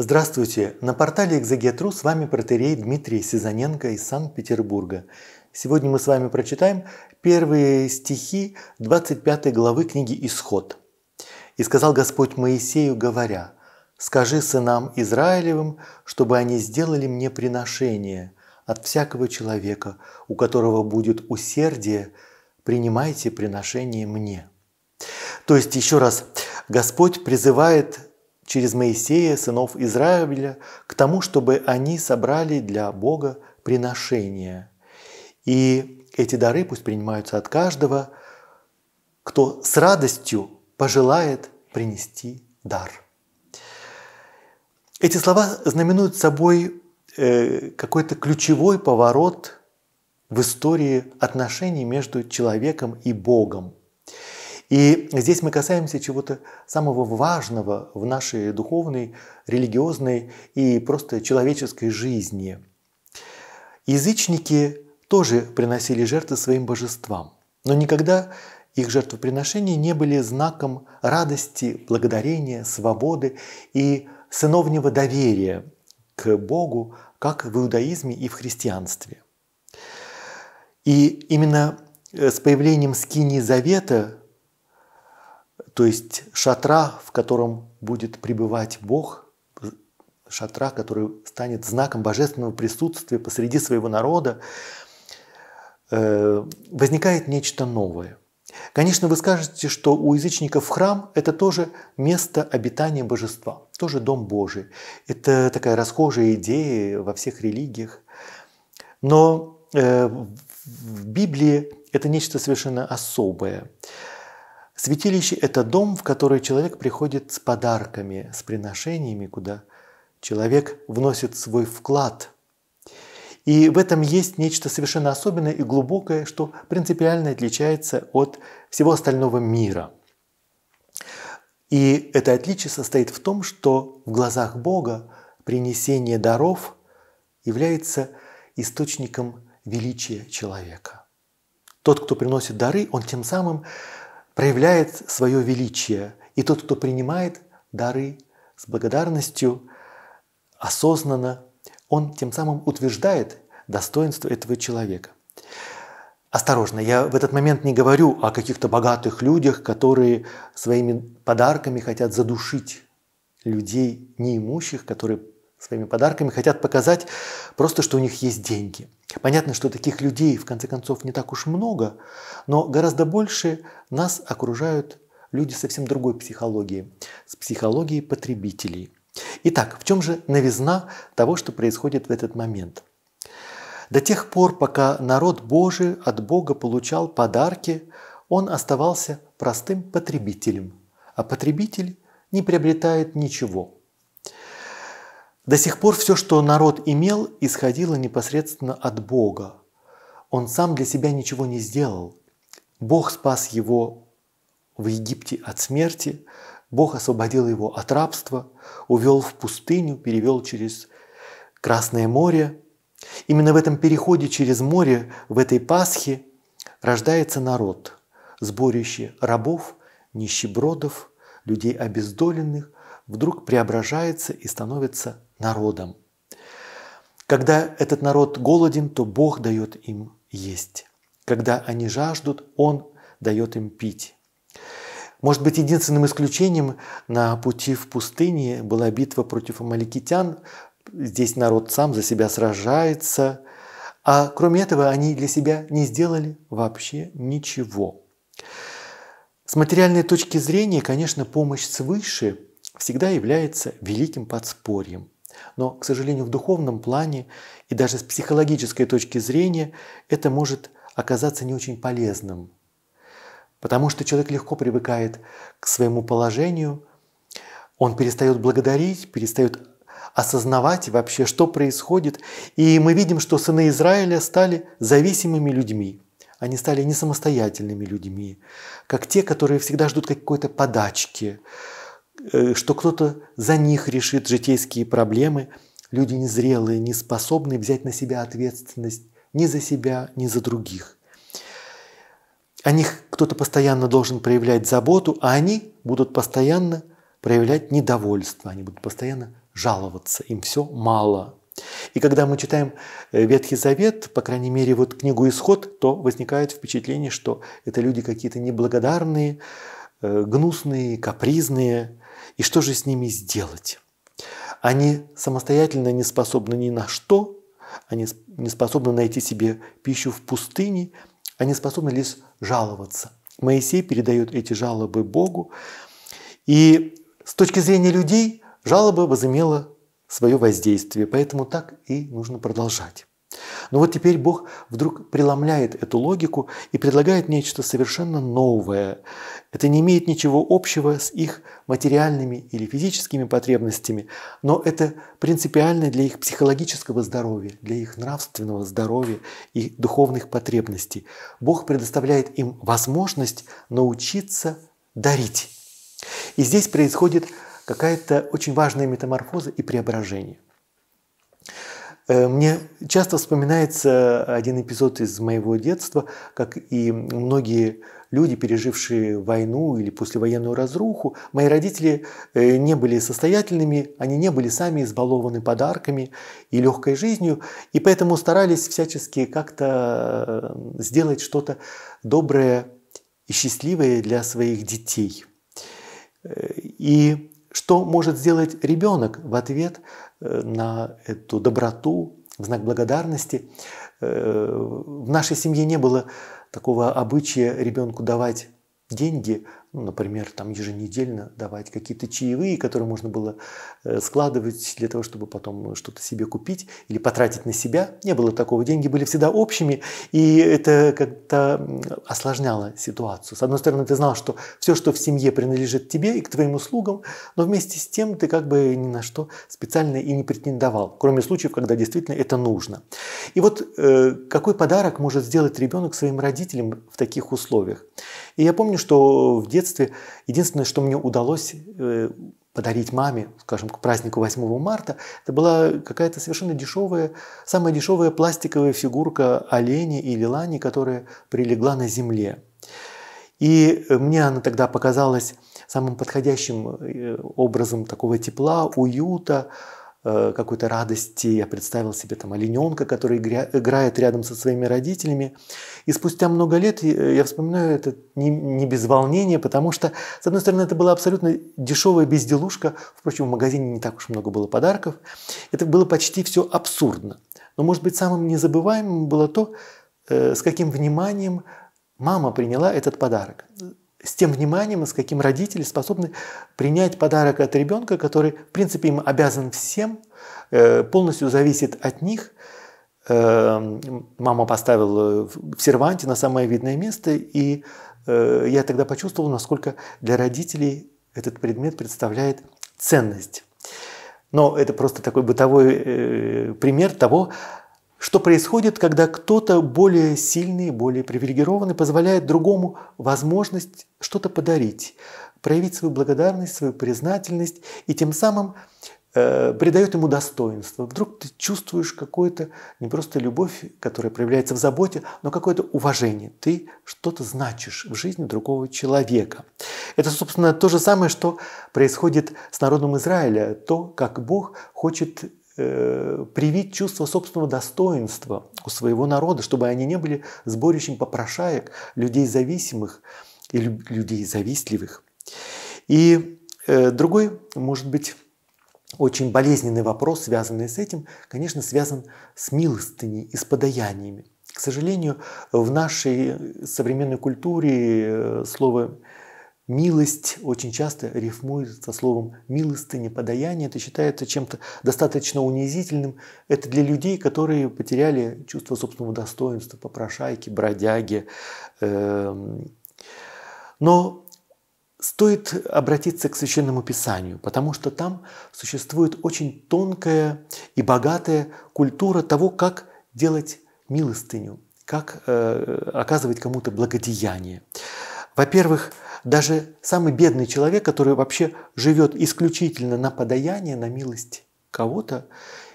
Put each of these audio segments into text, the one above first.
Здравствуйте! На портале «Экзегетру» с вами протерей Дмитрий Сизаненко из Санкт-Петербурга. Сегодня мы с вами прочитаем первые стихи 25 главы книги «Исход». «И сказал Господь Моисею, говоря, «Скажи сынам Израилевым, чтобы они сделали мне приношение от всякого человека, у которого будет усердие, принимайте приношение мне». То есть, еще раз, Господь призывает через Моисея сынов Израиля к тому, чтобы они собрали для Бога приношения. И эти дары пусть принимаются от каждого, кто с радостью пожелает принести дар. Эти слова знаменуют собой э, какой-то ключевой поворот в истории отношений между человеком и Богом. И здесь мы касаемся чего-то самого важного в нашей духовной, религиозной и просто человеческой жизни. Язычники тоже приносили жертвы своим божествам, но никогда их жертвоприношения не были знаком радости, благодарения, свободы и сыновнего доверия к Богу, как в иудаизме и в христианстве. И именно э, с появлением скинии завета то есть шатра, в котором будет пребывать Бог, шатра, который станет знаком божественного присутствия посреди своего народа, э, возникает нечто новое. Конечно, вы скажете, что у язычников храм – это тоже место обитания божества, тоже дом Божий. Это такая расхожая идея во всех религиях. Но э, в Библии это нечто совершенно особое. Святилище – это дом, в который человек приходит с подарками, с приношениями, куда человек вносит свой вклад. И в этом есть нечто совершенно особенное и глубокое, что принципиально отличается от всего остального мира. И это отличие состоит в том, что в глазах Бога принесение даров является источником величия человека. Тот, кто приносит дары, он тем самым проявляет свое величие. И тот, кто принимает дары с благодарностью, осознанно, он тем самым утверждает достоинство этого человека. Осторожно, я в этот момент не говорю о каких-то богатых людях, которые своими подарками хотят задушить людей неимущих, которые своими подарками хотят показать просто, что у них есть деньги. Понятно, что таких людей, в конце концов, не так уж много, но гораздо больше нас окружают люди совсем другой психологии, с психологией потребителей. Итак, в чем же новизна того, что происходит в этот момент? До тех пор, пока народ Божий от Бога получал подарки, он оставался простым потребителем, а потребитель не приобретает ничего – до сих пор все, что народ имел, исходило непосредственно от Бога. Он сам для себя ничего не сделал. Бог спас его в Египте от смерти, Бог освободил его от рабства, увел в пустыню, перевел через Красное море. Именно в этом переходе через море, в этой Пасхе, рождается народ, сборище рабов, нищебродов, людей обездоленных, вдруг преображается и становится народом. Когда этот народ голоден, то Бог дает им есть. Когда они жаждут, Он дает им пить. Может быть, единственным исключением на пути в пустыне была битва против амаликитян. Здесь народ сам за себя сражается. А кроме этого, они для себя не сделали вообще ничего. С материальной точки зрения, конечно, помощь свыше всегда является великим подспорьем – но, к сожалению, в духовном плане и даже с психологической точки зрения это может оказаться не очень полезным. Потому что человек легко привыкает к своему положению, он перестает благодарить, перестает осознавать вообще, что происходит. И мы видим, что сыны Израиля стали зависимыми людьми. Они стали не самостоятельными людьми, как те, которые всегда ждут какой-то подачки, Э, что кто-то за них решит житейские проблемы. Люди незрелые, не способны взять на себя ответственность ни за себя, ни за других. О них кто-то постоянно должен проявлять заботу, а они будут постоянно проявлять недовольство, они будут постоянно жаловаться, им все мало. И когда мы читаем э, Ветхий Завет, по крайней мере, вот книгу «Исход», то возникает впечатление, что это люди какие-то неблагодарные, э, гнусные, капризные, и что же с ними сделать? Они самостоятельно не способны ни на что, они не способны найти себе пищу в пустыне, они способны лишь жаловаться. Моисей передает эти жалобы Богу. И с точки зрения людей жалоба возымела свое воздействие, поэтому так и нужно продолжать. Но вот теперь Бог вдруг преломляет эту логику и предлагает нечто совершенно новое. Это не имеет ничего общего с их материальными или физическими потребностями, но это принципиально для их психологического здоровья, для их нравственного здоровья и духовных потребностей. Бог предоставляет им возможность научиться дарить. И здесь происходит какая-то очень важная метаморфоза и преображение. Э, мне часто вспоминается один эпизод из моего детства, как и многие люди, пережившие войну или послевоенную разруху. Мои родители э, не были состоятельными, они не были сами избалованы подарками и легкой жизнью, и поэтому старались всячески как-то э, сделать что-то доброе и счастливое для своих детей. И что может сделать ребенок в ответ э, на эту доброту, в знак благодарности? Э, в нашей семье не было такого обычая ребенку давать деньги ну, например, там еженедельно давать какие-то чаевые, которые можно было э, складывать для того, чтобы потом э, что-то себе купить или потратить на себя. Не было такого. Деньги были всегда общими, и это как-то осложняло ситуацию. С одной стороны, ты знал, что все, что в семье принадлежит тебе и к твоим услугам, но вместе с тем ты как бы ни на что специально и не претендовал, кроме случаев, когда действительно это нужно. И вот э, какой подарок может сделать ребенок своим родителям в таких условиях? И я помню, что в детстве детстве единственное, что мне удалось э, подарить маме, скажем, к празднику 8 марта, это была какая-то совершенно дешевая, самая дешевая пластиковая фигурка оленя или лани, которая прилегла на земле. И э, мне она тогда показалась самым подходящим э, образом такого тепла, уюта, Э, какой-то радости. Я представил себе там олененка, который играет рядом со своими родителями. И спустя много лет э, я вспоминаю это не, не без волнения, потому что, с одной стороны, это была абсолютно дешевая безделушка. Впрочем, в магазине не так уж много было подарков. Это было почти все абсурдно. Но, может быть, самым незабываемым было то, э, с каким вниманием мама приняла этот подарок с тем вниманием, с каким родители способны принять подарок от ребенка, который, в принципе, им обязан всем, э, полностью зависит от них. Эм, мама поставила в серванте на самое видное место, и э, я тогда почувствовал, насколько для родителей этот предмет представляет ценность. Но это просто такой бытовой э, пример того, что происходит, когда кто-то более сильный, более привилегированный позволяет другому возможность что-то подарить, проявить свою благодарность, свою признательность и тем самым э, придает ему достоинство. Вдруг ты чувствуешь какую-то не просто любовь, которая проявляется в заботе, но какое-то уважение. Ты что-то значишь в жизни другого человека. Это, собственно, то же самое, что происходит с народом Израиля, то, как Бог хочет Э, привить чувство собственного достоинства у своего народа, чтобы они не были сборищем попрошаек, людей зависимых и людей завистливых. И э, другой, может быть, очень болезненный вопрос, связанный с этим, конечно, связан с милостыней и с подаяниями. К сожалению, в нашей современной культуре э, слово Милость очень часто рифмуется словом милостыня, подаяние. Это считается чем-то достаточно унизительным. Это для людей, которые потеряли чувство собственного достоинства, попрошайки, бродяги. Эм, но стоит обратиться к Священному Писанию, потому что там существует очень тонкая и богатая культура того, как делать милостыню, как э, оказывать кому-то благодеяние. Во-первых, даже самый бедный человек, который вообще живет исключительно на подаяние, на милость кого-то,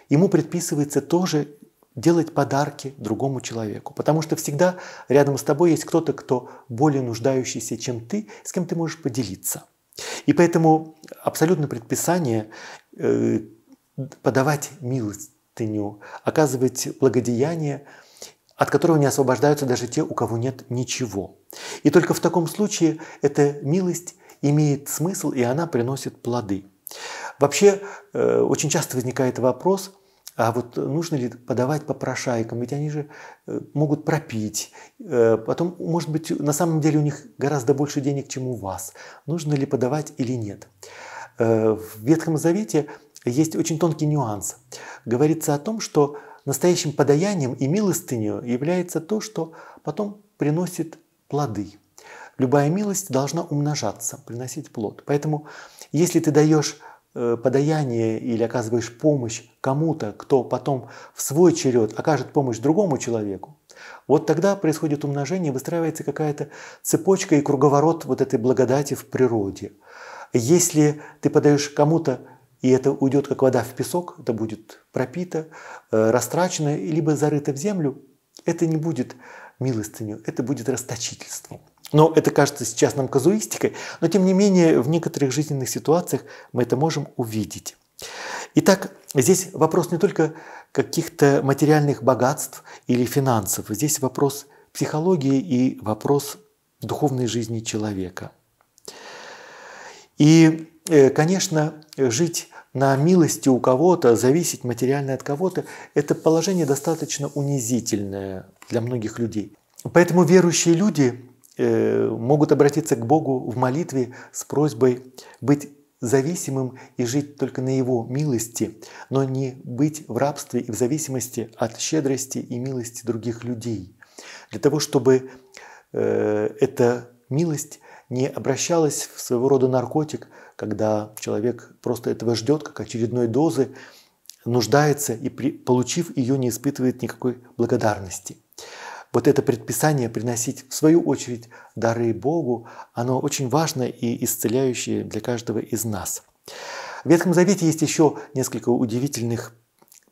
ему предписывается тоже делать подарки другому человеку. Потому что всегда рядом с тобой есть кто-то, кто более нуждающийся, чем ты, с кем ты можешь поделиться. И поэтому абсолютно предписание э, подавать милостыню, оказывать благодеяние – от которого не освобождаются даже те, у кого нет ничего. И только в таком случае эта милость имеет смысл, и она приносит плоды. Вообще, э, очень часто возникает вопрос, а вот нужно ли подавать попрошайкам? Ведь они же э, могут пропить. Э, потом, может быть, на самом деле у них гораздо больше денег, чем у вас. Нужно ли подавать или нет? В Ветхом Завете есть очень тонкий нюанс. Говорится о том, что Настоящим подаянием и милостынью является то, что потом приносит плоды. Любая милость должна умножаться, приносить плод. Поэтому, если ты даешь э, подаяние или оказываешь помощь кому-то, кто потом в свой черед окажет помощь другому человеку, вот тогда происходит умножение, выстраивается какая-то цепочка и круговорот вот этой благодати в природе. Если ты подаешь кому-то и это уйдет как вода в песок, это будет пропито, э, растрачено, либо зарыто в землю. Это не будет милостыню, это будет расточительством. Но это кажется сейчас нам казуистикой, но тем не менее в некоторых жизненных ситуациях мы это можем увидеть. Итак, здесь вопрос не только каких-то материальных богатств или финансов, здесь вопрос психологии и вопрос духовной жизни человека. И, э, конечно, жить на милости у кого-то, зависеть материально от кого-то, это положение достаточно унизительное для многих людей. Поэтому верующие люди э, могут обратиться к Богу в молитве с просьбой быть зависимым и жить только на Его милости, но не быть в рабстве и в зависимости от щедрости и милости других людей. Для того, чтобы э, эта милость не обращалась в своего рода наркотик – когда человек просто этого ждет, как очередной дозы, нуждается и, при, получив ее, не испытывает никакой благодарности. Вот это предписание приносить, в свою очередь, дары Богу, оно очень важно и исцеляющее для каждого из нас. В Ветхом Завете есть еще несколько удивительных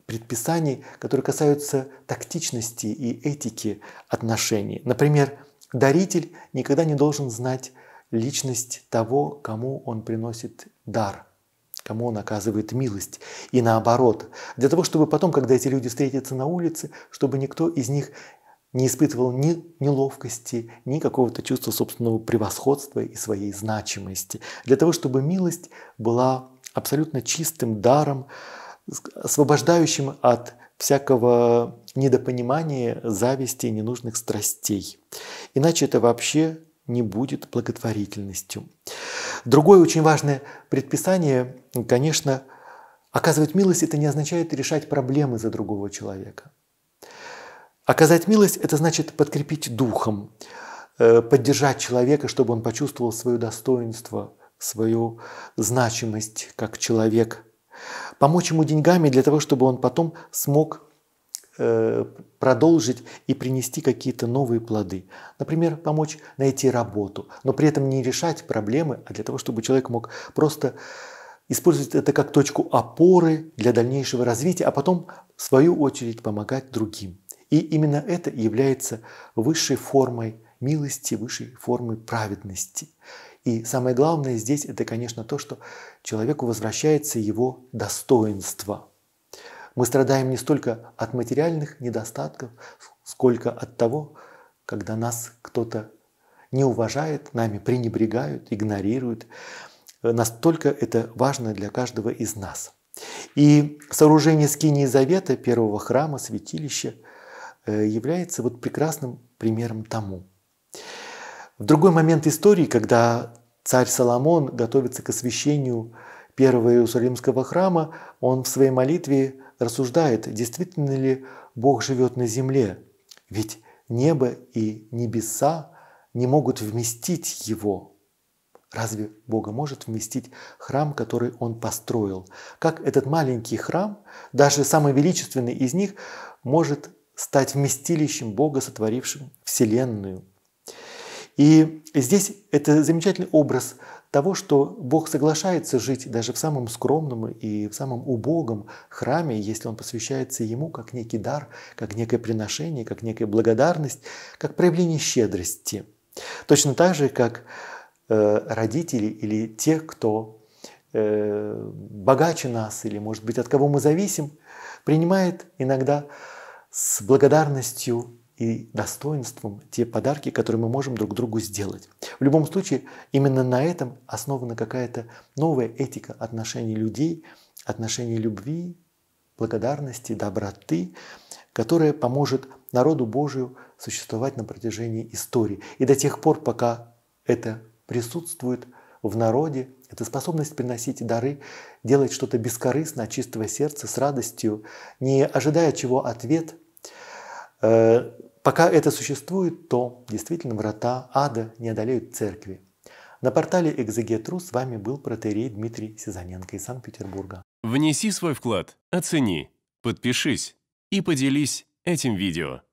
предписаний, которые касаются тактичности и этики отношений. Например, даритель никогда не должен знать личность того, кому он приносит дар, кому он оказывает милость. И наоборот, для того, чтобы потом, когда эти люди встретятся на улице, чтобы никто из них не испытывал ни неловкости, ни какого-то чувства собственного превосходства и своей значимости. Для того, чтобы милость была абсолютно чистым даром, освобождающим от всякого недопонимания, зависти и ненужных страстей. Иначе это вообще не будет благотворительностью. Другое очень важное предписание, конечно, оказывать милость – это не означает решать проблемы за другого человека. Оказать милость – это значит подкрепить духом, э, поддержать человека, чтобы он почувствовал свое достоинство, свою значимость как человек, помочь ему деньгами для того, чтобы он потом смог Э, продолжить и принести какие-то новые плоды. Например, помочь найти работу, но при этом не решать проблемы, а для того, чтобы человек мог просто использовать это как точку опоры для дальнейшего развития, а потом, в свою очередь, помогать другим. И именно это является высшей формой милости, высшей формой праведности. И самое главное здесь, это, конечно, то, что человеку возвращается его достоинство – мы страдаем не столько от материальных недостатков, сколько от того, когда нас кто-то не уважает, нами пренебрегают, игнорируют. Э, настолько это важно для каждого из нас. И сооружение скинии завета, первого храма, святилища, э, является вот прекрасным примером тому. В другой момент истории, когда царь Соломон готовится к освящению первого Иерусалимского храма, он в своей молитве рассуждает, действительно ли Бог живет на земле, ведь небо и небеса не могут вместить его. Разве Бога может вместить храм, который он построил? Как этот маленький храм, даже самый величественный из них, может стать вместилищем Бога, сотворившим Вселенную? И здесь это замечательный образ того, что Бог соглашается жить даже в самом скромном и в самом убогом храме, если он посвящается ему как некий дар, как некое приношение, как некая благодарность, как проявление щедрости. Точно так же, как э, родители или те, кто э, богаче нас или, может быть, от кого мы зависим, принимает иногда с благодарностью и достоинством те подарки, которые мы можем друг другу сделать. В любом случае, именно на этом основана какая-то новая этика отношений людей, отношений любви, благодарности, доброты, которая поможет народу Божию существовать на протяжении истории. И до тех пор, пока это присутствует в народе, эта способность приносить дары, делать что-то бескорыстно, от чистого сердца, с радостью, не ожидая чего ответ э, – Пока это существует, то действительно врата ада не одолеют церкви. На портале «Экзегетру» с вами был протерей Дмитрий Сизаненко из Санкт-Петербурга. Внеси свой вклад, оцени, подпишись и поделись этим видео.